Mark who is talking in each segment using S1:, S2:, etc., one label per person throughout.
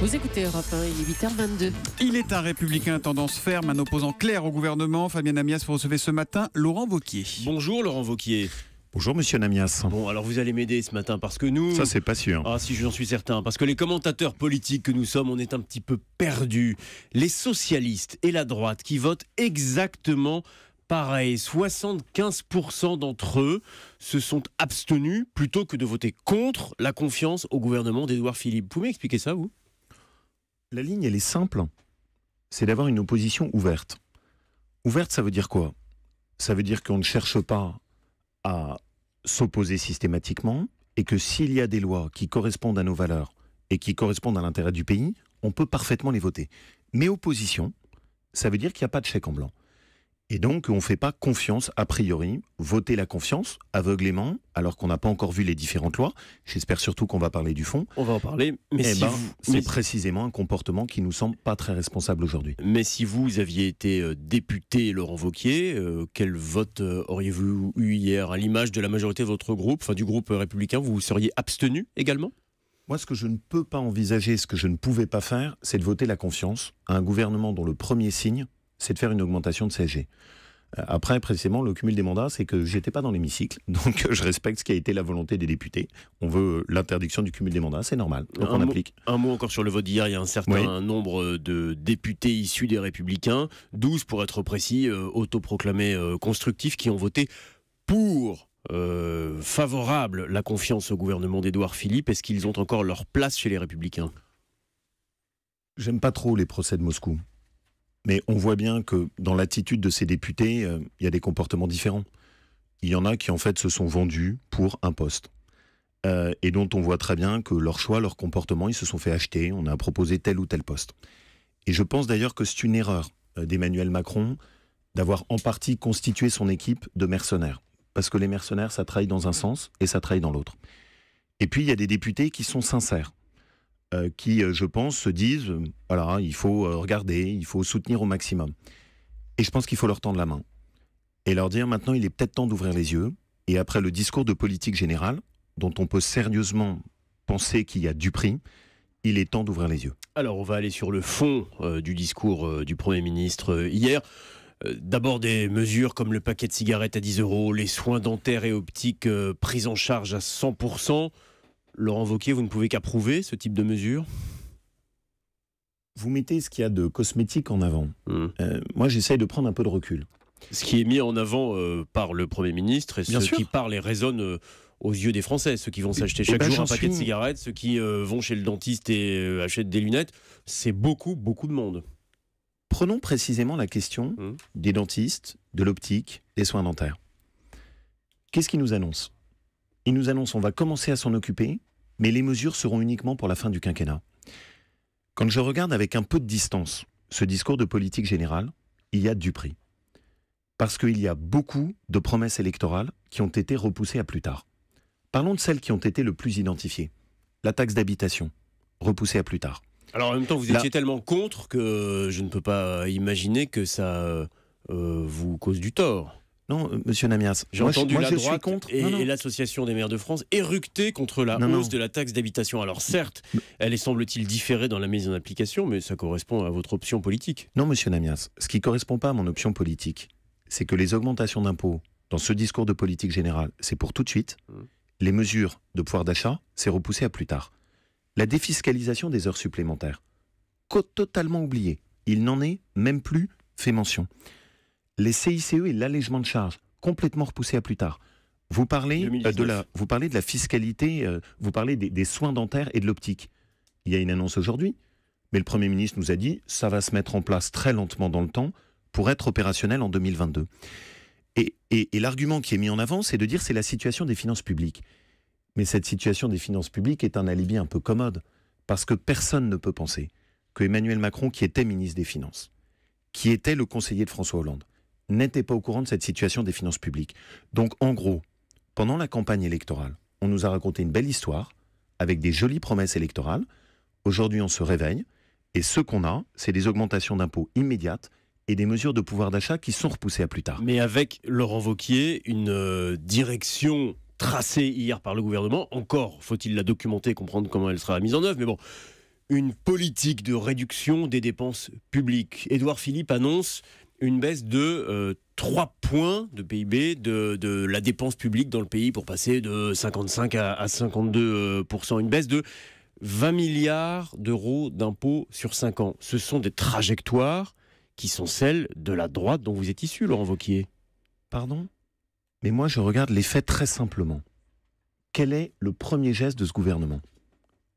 S1: Vous écoutez Europe 1, il est 8h22. Il est un républicain à tendance ferme, un opposant clair au gouvernement. Fabien Namias, vous recevez ce matin Laurent Vauquier. Bonjour Laurent Vauquier. Bonjour Monsieur Namias. Bon, alors vous allez m'aider ce matin parce que nous. Ça, c'est pas sûr. Ah, si, j'en suis certain. Parce que les commentateurs politiques que nous sommes, on est un petit peu perdus. Les socialistes et la droite qui votent exactement pareil. 75% d'entre eux se sont abstenus plutôt que de voter contre la confiance au gouvernement d'Edouard
S2: Philippe. Vous pouvez m'expliquer ça, vous la ligne, elle est simple. C'est d'avoir une opposition ouverte. Ouverte, ça veut dire quoi Ça veut dire qu'on ne cherche pas à s'opposer systématiquement et que s'il y a des lois qui correspondent à nos valeurs et qui correspondent à l'intérêt du pays, on peut parfaitement les voter. Mais opposition, ça veut dire qu'il n'y a pas de chèque en blanc. Et donc, on ne fait pas confiance, a priori, voter la confiance aveuglément, alors qu'on n'a pas encore vu les différentes lois. J'espère surtout qu'on va parler du fond. On va en parler, mais eh ben, c'est précisément un comportement qui nous semble pas très responsable aujourd'hui.
S1: Mais si vous aviez été euh, député Laurent Vauquier, euh, quel vote euh, auriez-vous eu hier À l'image de la majorité de votre groupe, enfin du groupe républicain, vous vous seriez abstenu également
S2: moi, ce que je ne peux pas envisager, ce que je ne pouvais pas faire, c'est de voter la confiance à un gouvernement dont le premier signe, c'est de faire une augmentation de CG euh, Après, précisément, le cumul des mandats, c'est que j'étais pas dans l'hémicycle, donc euh, je respecte ce qui a été la volonté des députés. On veut euh, l'interdiction du cumul des mandats, c'est normal. un on mot, applique.
S1: Un mot encore sur le vote d'hier, il y a un certain nombre de députés issus des Républicains, 12 pour être précis, autoproclamés constructifs, qui ont voté pour favorable la confiance au gouvernement d'Édouard Philippe. Est-ce qu'ils ont encore leur place chez les Républicains
S2: J'aime pas trop les procès de Moscou. Mais on voit bien que dans l'attitude de ces députés, euh, il y a des comportements différents. Il y en a qui en fait se sont vendus pour un poste. Euh, et dont on voit très bien que leur choix, leur comportement, ils se sont fait acheter, on a proposé tel ou tel poste. Et je pense d'ailleurs que c'est une erreur euh, d'Emmanuel Macron d'avoir en partie constitué son équipe de mercenaires. Parce que les mercenaires, ça trahit dans un sens et ça trahit dans l'autre. Et puis, il y a des députés qui sont sincères. Euh, qui, euh, je pense, se disent, euh, voilà, il faut regarder, il faut soutenir au maximum. Et je pense qu'il faut leur tendre la main et leur dire maintenant, il est peut-être temps d'ouvrir les yeux. Et après le discours de politique générale, dont on peut sérieusement penser qu'il y a du prix, il est temps d'ouvrir les yeux. Alors on va aller sur le fond du discours du Premier
S1: ministre hier. D'abord des mesures comme le paquet de cigarettes à 10 euros, les soins dentaires et optiques pris en charge à 100 Laurent Vauquier, vous ne pouvez qu'approuver ce
S2: type de mesure Vous mettez ce qu'il y a de cosmétique en avant. Hmm. Euh, moi, j'essaye de prendre un peu de recul.
S1: Ce qui est mis en avant euh, par le Premier ministre et ce qui parle et résonne euh, aux yeux des Français, ceux qui vont eh s'acheter chaque ben, jour un paquet de cigarettes, ceux qui vont chez
S2: le dentiste et achètent des lunettes, c'est beaucoup, beaucoup de monde. Prenons précisément la question hmm. des dentistes, de l'optique, des soins dentaires. Qu'est-ce qu'ils nous annonce Ils nous annoncent qu'on va commencer à s'en occuper mais les mesures seront uniquement pour la fin du quinquennat. Quand je regarde avec un peu de distance ce discours de politique générale, il y a du prix. Parce qu'il y a beaucoup de promesses électorales qui ont été repoussées à plus tard. Parlons de celles qui ont été le plus identifiées. La taxe d'habitation, repoussée à plus tard.
S1: Alors en même temps, vous étiez tellement contre que je ne peux pas imaginer que ça euh, vous cause du tort.
S2: Non, euh, monsieur Namias. J'ai entendu la je droite contre. et,
S1: l'association des maires de France éructer contre la hausse de la taxe d'habitation. Alors certes,
S2: elle est semble-t-il différée dans la mise en application, mais ça correspond à votre option politique. Non, monsieur Namias. Ce qui ne correspond pas à mon option politique, c'est que les augmentations d'impôts dans ce discours de politique générale, c'est pour tout de suite. Hum. Les mesures de pouvoir d'achat, c'est repoussé à plus tard. La défiscalisation des heures supplémentaires, totalement oubliée. Il n'en est même plus fait mention les CICE et l'allègement de charges, complètement repoussés à plus tard. Vous parlez, euh, de, la, vous parlez de la fiscalité, euh, vous parlez des, soins dentaires et de l'optique. Il y a une annonce aujourd'hui, mais le Premier ministre nous a dit ça va se mettre en place très lentement dans le temps pour être opérationnel en 2022. Et, et l'argument qui est mis en avant, c'est de dire c'est la situation des finances publiques. Mais cette situation des finances publiques est un alibi un peu commode, parce que personne ne peut penser que Emmanuel Macron, qui était ministre des Finances, qui était le conseiller de François Hollande, n'étaient pas au courant de cette situation des finances publiques. Donc en gros, pendant la campagne électorale, on nous a raconté une belle histoire avec des jolies promesses électorales. Aujourd'hui, on se réveille et ce qu'on a, c'est des augmentations d'impôts immédiates et des mesures de pouvoir d'achat qui sont repoussées à plus tard.
S1: Mais avec Laurent Vauquier, une euh, direction tracée hier par le gouvernement, encore faut-il la documenter, comprendre comment elle sera mise en œuvre, mais bon, une politique de réduction des dépenses publiques. Édouard Philippe annonce une baisse de 3 euh, points de PIB de, la dépense publique dans le pays pour passer de 55 à, 52 euh, une baisse de 20 milliards d'euros d'impôts sur 5 ans. Ce sont des trajectoires qui sont
S2: celles de la droite dont vous êtes issu, Laurent Vauquier. Pardon Mais moi, je regarde les faits très simplement. Quel est le premier geste de ce gouvernement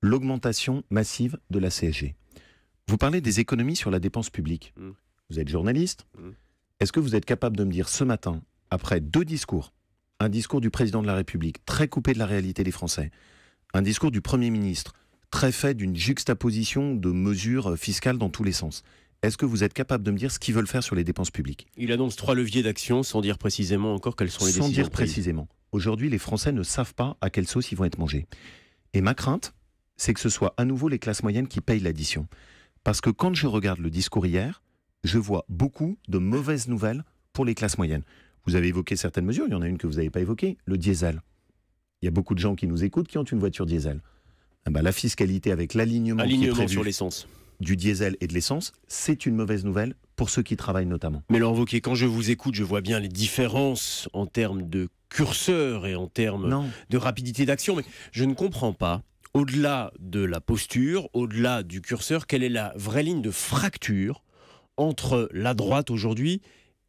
S2: L'augmentation massive de la CSG. Vous parlez des économies sur la dépense publique. Mm vous êtes journaliste. Mm. Est-ce que vous êtes capable de me dire ce matin, après deux discours, un discours du président de la République très coupé de la réalité des Français, un discours du Premier ministre très fait d'une juxtaposition de mesures fiscales dans tous les sens, est-ce que vous êtes capable de me dire ce qu'ils veulent faire sur les dépenses publiques
S1: Il annonce trois leviers d'action sans dire précisément encore quels sont les décisions. Sans dire précisément.
S2: Aujourd'hui, les Français ne savent pas à quelle sauce ils vont être mangés. Et ma crainte, c'est que ce soit à nouveau les classes moyennes qui payent l'addition. Parce que quand je regarde le discours hier, je vois beaucoup de mauvaises nouvelles pour les classes moyennes. Vous avez évoqué certaines mesures, il y en a une que vous n'avez pas évoquée, le diesel. Il y a beaucoup de gens qui nous écoutent qui ont une voiture diesel. Ah bah, la fiscalité avec l'alignement sur l'essence du diesel et de l'essence, c'est une mauvaise nouvelle pour ceux qui travaillent notamment.
S1: Mais Laurent Wauquiez, quand je vous écoute, je vois bien les différences en termes de curseur et en termes de rapidité d'action, mais je ne comprends pas, au-delà de la posture, au-delà du curseur, quelle est la vraie ligne de fracture entre la droite aujourd'hui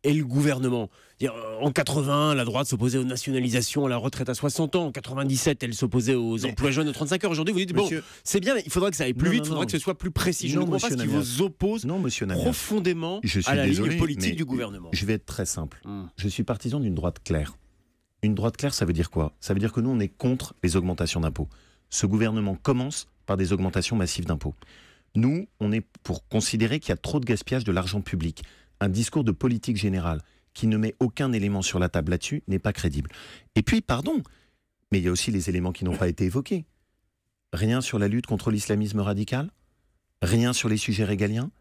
S1: et le gouvernement. Euh, en 80, la droite s'opposait aux nationalisations, à la retraite à 60 ans. En 97, elle s'opposait aux emplois jeunes de 35 heures. Aujourd'hui, vous dites, bon, c'est bien, il faudra que ça aille plus vite, il faudra que ce soit plus précis. Je ne comprends pas ce qui vous
S2: oppose non, profondément à la politique du gouvernement. Je vais être très simple. Hmm. Je suis partisan d'une droite claire. Une droite claire, ça veut dire quoi Ça veut dire que nous, on est contre les augmentations d'impôts. Ce gouvernement commence par des augmentations massives d'impôts. Nous, on est pour considérer qu'il y a trop de gaspillage de l'argent public. Un discours de politique générale qui ne met aucun élément sur la table là-dessus n'est pas crédible. Et puis, pardon, mais il y a aussi les éléments qui n'ont pas été évoqués. Rien sur la lutte contre l'islamisme radical, rien sur les sujets régaliens,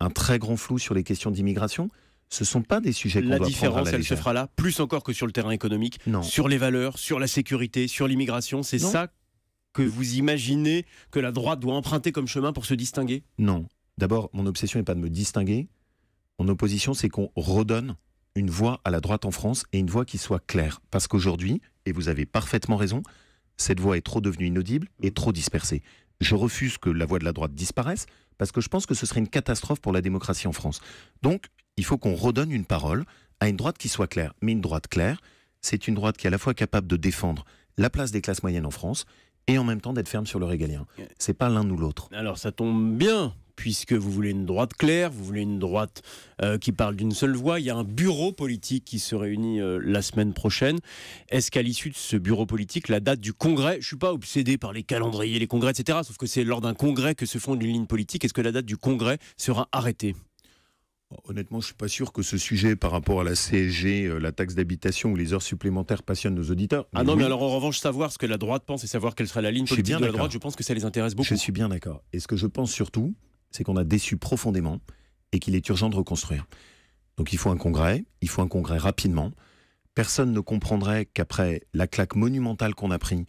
S2: un très grand flou sur les questions d'immigration. Ce ne sont pas des sujets qu'on doit prendre La différence, elle se fera là,
S1: plus encore que sur le terrain économique, non. sur les valeurs, sur la sécurité, sur l'immigration. C'est ça que vous imaginez que la droite doit emprunter comme chemin pour se distinguer
S2: Non. D'abord, mon obsession n'est pas de me distinguer. Mon opposition, c'est qu'on redonne une voix à la droite en France et une voix qui soit claire. Parce qu'aujourd'hui, et vous avez parfaitement raison, cette voix est trop devenue inaudible et trop dispersée. Je refuse que la voix de la droite disparaisse parce que je pense que ce serait une catastrophe pour la démocratie en France. Donc, il faut qu'on redonne une parole à une droite qui soit claire. Mais une droite claire, c'est une droite qui est à la fois capable de défendre la place des classes moyennes en France, et en même temps d'être ferme sur le régalien. C'est pas l'un ou l'autre. Alors ça tombe bien puisque vous voulez une droite claire, vous voulez une droite
S1: euh, qui parle d'une seule voix. Il y a un bureau politique qui se réunit euh, la semaine prochaine. Est-ce qu'à l'issue de ce bureau politique, la date du congrès, je suis pas obsédé par les calendriers, les congrès, etc., sauf que c'est lors d'un congrès que se font une ligne politique, est-ce que la date du congrès sera arrêtée
S2: Honnêtement, je ne suis pas sûr que ce sujet par rapport à la CSG, euh, la taxe d'habitation ou les heures supplémentaires passionne nos auditeurs. ah non, mais alors
S1: en revanche, savoir ce que la droite pense et savoir quelle sera la ligne politique de la droite, je
S2: pense que ça les intéresse beaucoup. Je suis bien d'accord. Et ce que je pense surtout, c'est qu'on a déçu profondément et qu'il est urgent de reconstruire. Donc il faut un congrès, il faut un congrès rapidement. Personne ne comprendrait qu'après la claque monumentale qu'on a prise,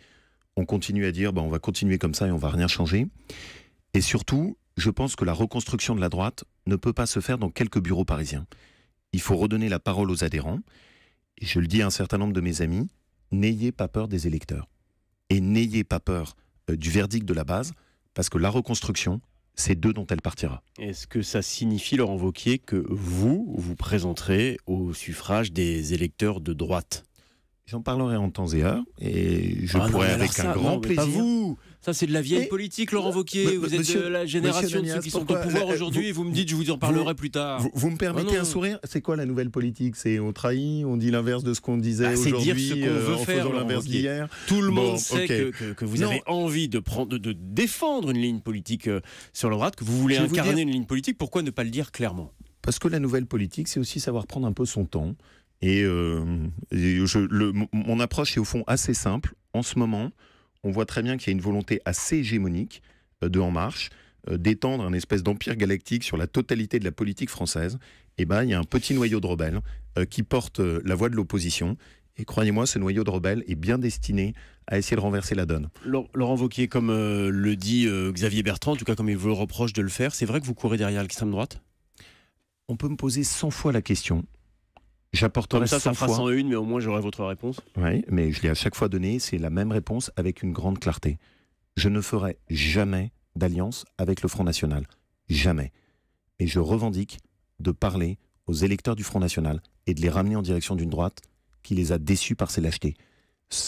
S2: on continue à dire bah, on va continuer comme ça et on va rien changer. Et surtout, je pense que la reconstruction de la droite ne peut pas se faire dans quelques bureaux parisiens. Il faut redonner la parole aux adhérents. je le dis à un certain nombre de mes amis, n'ayez pas peur des électeurs. Et n'ayez pas peur euh, du verdict de la base, parce que la reconstruction, c'est d'eux dont elle partira. Est-ce que ça signifie, Laurent Vauquier, que vous,
S1: vous présenterez au suffrage des électeurs de droite
S2: J'en parlerai en temps et heure, et je ah pourrai avec un grand plaisir. vous ça, c'est de la vieille politique, Laurent Vauquier. vous êtes la génération de ceux qui sont au pouvoir bah, euh, aujourd'hui et vous me dites, je vous en parlerai plus tard. Vous, me permettez ah un sourire C'est quoi la nouvelle politique C'est on trahit, on dit l'inverse de ce qu'on disait aujourd'hui, en faisant l'inverse d'hier. Tout le monde sait que, vous avez envie de, défendre une
S1: ligne politique euh, sur le droite, que vous voulez incarner une ligne politique. Pourquoi ne pas le dire clairement
S2: Parce que la nouvelle politique, c'est aussi savoir prendre un peu son temps. Et, euh, mon approche est au fond assez simple. En ce moment, on voit très bien qu'il y a une volonté assez hégémonique euh, de En Marche euh, d'étendre un espèce d'empire galactique sur la totalité de la politique française, Et eh ben, il y a un petit noyau de rebelles euh, qui porte la voix de l'opposition. Et croyez-moi, ce noyau de rebelles est bien destiné à essayer de renverser la donne.
S1: Laurent Vauquier, comme le dit Xavier Bertrand, en tout cas comme il vous reproche de le faire, c'est vrai que vous courez derrière l'extrême droite On peut me poser
S2: 100 fois la question ça, ça fera 101,
S1: mais au moins j'aurai votre réponse.
S2: Oui, mais je l'ai à chaque fois donné, c'est la même réponse avec une grande clarté. Je ne ferai jamais d'alliance avec le Front National. Jamais. Et je revendique de parler aux électeurs du Front National et de les ramener en direction d'une droite qui les a déçus par ses lâchetés.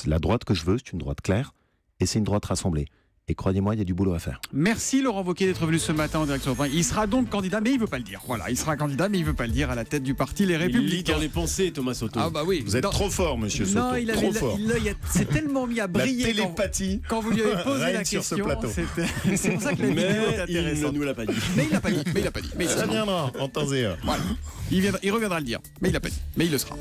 S2: La droite que je veux, c'est une droite claire et c'est une droite rassemblée. Et croyez-moi, il y a du boulot à faire.
S1: Merci Laurent Wauquiez d'être venu ce matin en direction Il sera donc candidat, mais il ne veut pas le dire. Voilà, il sera candidat, mais il ne veut pas le dire à la tête du parti Les Républicains. Il lit les pensées, Thomas Soto. Ah bah oui. Vous êtes trop fort, monsieur Soto. Non, il avait trop l'œil s'est tellement mis à briller. La télépathie. Quand, vous lui avez posé la question. Sur ce C'est pour ça que la mais vidéo est Il ne nous l'a
S2: pas dit. Mais il n'a pas dit. Mais il n'a pas dit. Mais ça viendra en temps et heure. Voilà. Il, reviendra le dire. Mais il l'a pas dit. Mais il le sera.